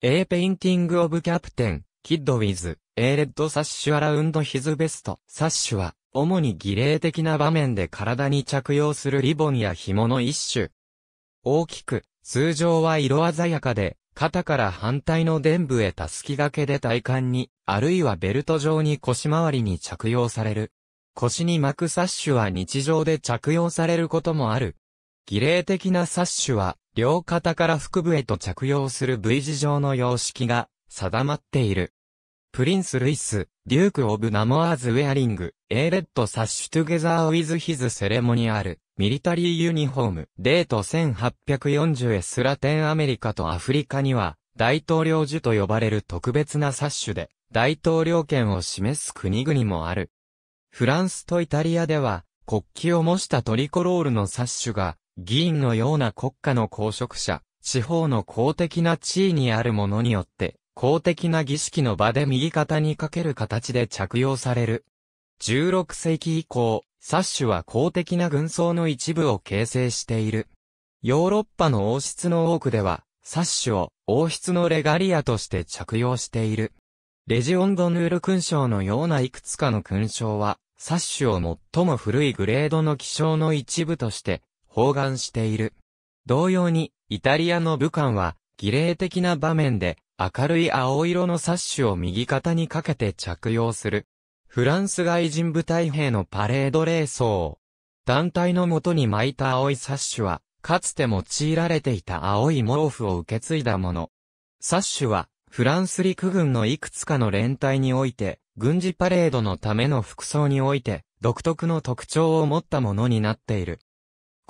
A Painting of Captain, Kid with, A Red Sash Around His Best サッシュは、主に儀礼的な場面で体に着用するリボンや紐の一種。大きく、通常は色鮮やかで、肩から反対の伝部へたすき掛けで体幹に、あるいはベルト状に腰回りに着用される。腰に巻くサッシュは日常で着用されることもある。儀礼的なサッシュは、両肩から腹部へと着用する V 字状の様式が定まっている。プリンス・ルイス、デューク・オブ・ナモアーズ・ウェアリング、エーレット・サッシュ・トゥゲザー・ウィズ・ヒズ・セレモニアル、ミリタリー・ユニフォーム、デート 1840S ラテンアメリカとアフリカには、大統領樹と呼ばれる特別なサッシュで、大統領権を示す国々もある。フランスとイタリアでは、国旗を模したトリコロールのサッシュが議員のような国家の公職者、地方の公的な地位にあるものによって、公的な儀式の場で右肩にかける形で着用される。16世紀以降、サッシュは公的な軍装の一部を形成している。ヨーロッパの王室の多くでは、サッシュを王室のレガリアとして着用している。レジオンドヌール勲章のようないくつかの勲章は、サッシュを最も古いグレードの気象の一部として包含している。同様に、イタリアの武漢は、儀礼的な場面で、明るい青色のサッシュを右肩にかけて着用する。フランス外人部隊兵のパレード礼装。団体のもとに巻いた青いサッシュは、かつて用いられていた青い毛布を受け継いだもの。サッシュは、フランス陸軍のいくつかの連隊において、軍事パレードのための服装において、独特の特徴を持ったものになっている。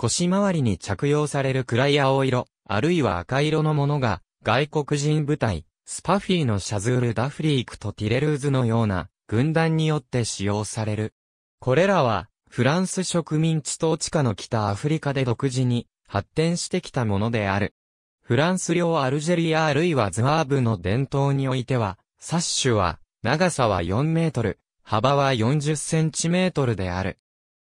腰回りに着用される暗い青色、あるいは赤色のものが、外国人部隊、スパフィーのシャズール・ダフリークとティレルーズのような、軍団によって使用される。これらは、フランス植民地統治下の北アフリカで独自に発展してきたものである。フランス領アルジェリアあるいはズワーブの伝統においては、サッシュは、長さは4メートル、幅は40センチメートルである。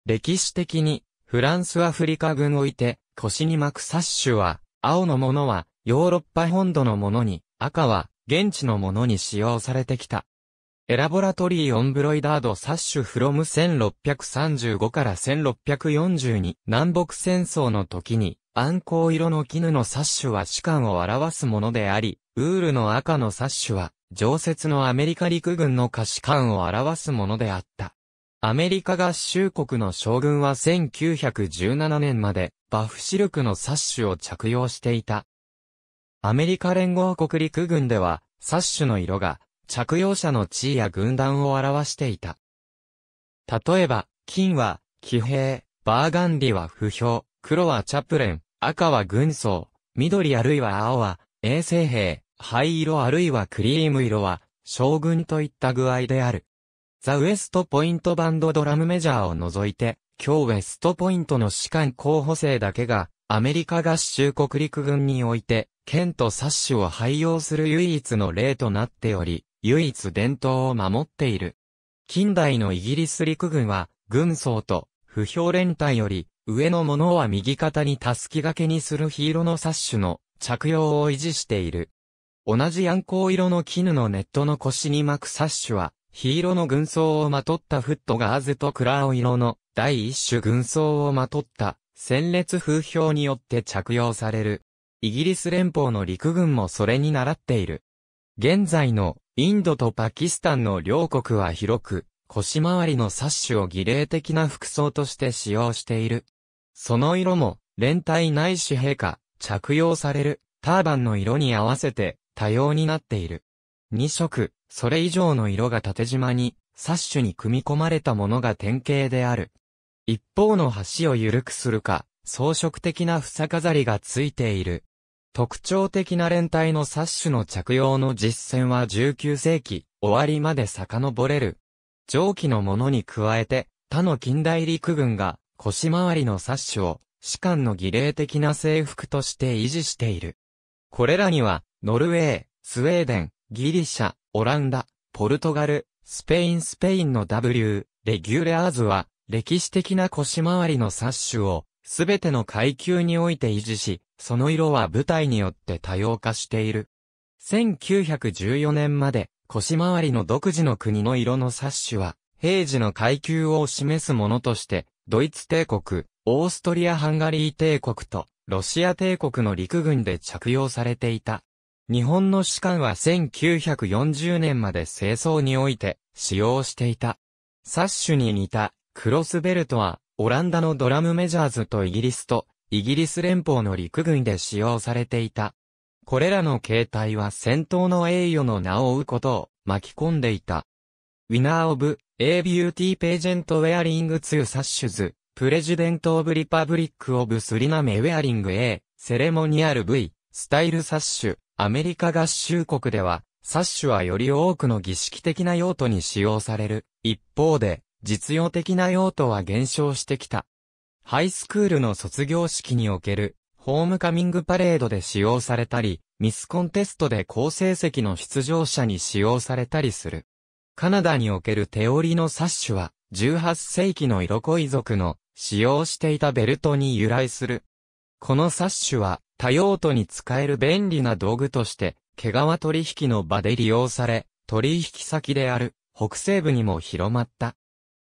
歴史的に、フランスアフリカ軍おいて、腰に巻くサッシュは、青のものは、ヨーロッパ本土のものに、赤は、現地のものに使用されてきた。エラボラトリーオンブロイダードサッシュフロム1635から1642南北戦争の時に、暗光色の絹のサッシュは士官を表すものであり、ウールの赤のサッシュは、常設のアメリカ陸軍の可士官を表すものであった。アメリカ合衆国の将軍は1917年までバフシルクのサッシュを着用していた。アメリカ連合国陸軍ではサッシュの色が着用者の地位や軍団を表していた。例えば、金は騎兵、バーガンディは不評、黒はチャプレン、赤は軍曹、緑あるいは青は衛生兵、灰色あるいはクリーム色は将軍といった具合である。ザ・ウエストポイントバンドドラムメジャーを除いて、今日ウエストポイントの士官候補生だけが、アメリカ合衆国陸軍において、剣とサッシュを廃用する唯一の例となっており、唯一伝統を守っている。近代のイギリス陸軍は、軍曹と、不評連隊より、上の者は右肩にたすき掛けにする黄色のサッシュの着用を維持している。同じ暗ウ色の絹のネットの腰に巻くサッシュは、黄色の軍装をまとったフットガーズと暗青色の第一種軍装をまとった戦列風評によって着用される。イギリス連邦の陸軍もそれに習っている。現在のインドとパキスタンの両国は広く、腰回りのサッシュを儀礼的な服装として使用している。その色も、連帯ないし陛下、着用される、ターバンの色に合わせて多様になっている。2色、それ以上の色が縦縞に、サッシュに組み込まれたものが典型である。一方の端を緩くするか、装飾的な房飾りがついている。特徴的な連帯のサッシュの着用の実践は19世紀終わりまで遡れる。上記のものに加えて、他の近代陸軍が腰回りのサッシュを士官の儀礼的な制服として維持している。これらには、ノルウェー、スウェーデン、ギリシャ、オランダ、ポルトガル、スペインスペインの W、レギュレアーズは、歴史的な腰回りのサッシュを、すべての階級において維持し、その色は舞台によって多様化している。1914年まで、腰回りの独自の国の色のサッシュは、平時の階級を示すものとして、ドイツ帝国、オーストリア・ハンガリー帝国と、ロシア帝国の陸軍で着用されていた。日本の士官は1940年まで清掃において使用していた。サッシュに似たクロスベルトはオランダのドラムメジャーズとイギリスとイギリス連邦の陸軍で使用されていた。これらの形態は戦闘の栄誉の名を負うことを巻き込んでいた。ウィナー・オブ・エー・ビューティー・ページェント・ウェアリング・ツー・サッシュズ、プレジデント・オブ・リパブリック・オブ・スリナメ・ウェアリング・エー、セレモニアル・ V、スタイル・サッシュ、アメリカ合衆国では、サッシュはより多くの儀式的な用途に使用される。一方で、実用的な用途は減少してきた。ハイスクールの卒業式における、ホームカミングパレードで使用されたり、ミスコンテストで高成績の出場者に使用されたりする。カナダにおける手織りのサッシュは、18世紀の色恋族の使用していたベルトに由来する。このサッシュは、多用途に使える便利な道具として、毛皮取引の場で利用され、取引先である北西部にも広まった。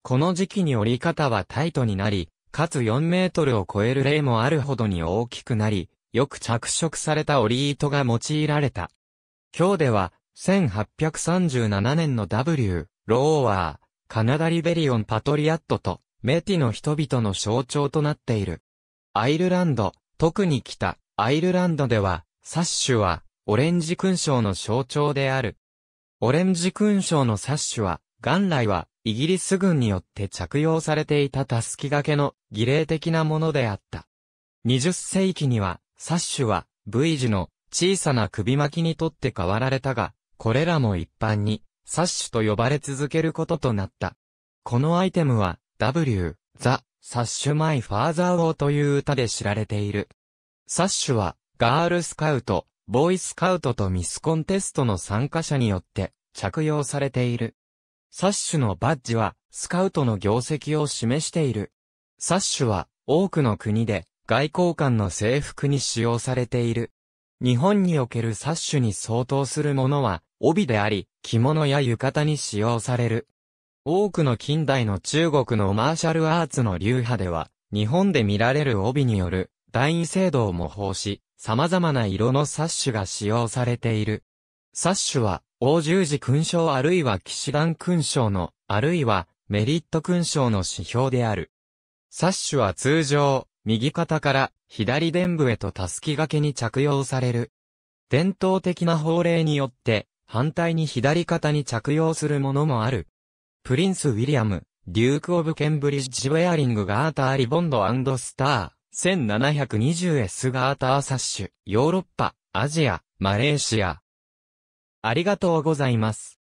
この時期に折り方はタイトになり、かつ4メートルを超える例もあるほどに大きくなり、よく着色された折り糸が用いられた。今日では、1837年の W、ローワー、カナダリベリオンパトリアットと、メティの人々の象徴となっている。アイルランド、特に北、アイルランドでは、サッシュは、オレンジ勲章の象徴である。オレンジ勲章のサッシュは、元来は、イギリス軍によって着用されていたたすき掛けの儀礼的なものであった。20世紀には、サッシュは、V 字の小さな首巻きにとって変わられたが、これらも一般に、サッシュと呼ばれ続けることとなった。このアイテムは、W、ザ・サッシュ・マイ・ファーザー・オーという歌で知られている。サッシュは、ガールスカウト、ボーイスカウトとミスコンテストの参加者によって着用されている。サッシュのバッジは、スカウトの業績を示している。サッシュは、多くの国で、外交官の制服に使用されている。日本におけるサッシュに相当するものは、帯であり、着物や浴衣に使用される。多くの近代の中国のマーシャルアーツの流派では、日本で見られる帯による単位制度を模倣し、様々な色のサッシュが使用されている。サッシュは、王十字勲章あるいは騎士団勲章の、あるいはメリット勲章の指標である。サッシュは通常、右肩から左伝部へとたすき掛けに着用される。伝統的な法令によって、反対に左肩に着用するものもある。プリンス・ウィリアム、デューク・オブ・ケンブリッジ・ウェアリング・ガーター・リボンド・スター。1720エスガーターサッシュ、ヨーロッパ、アジア、マレーシア。ありがとうございます。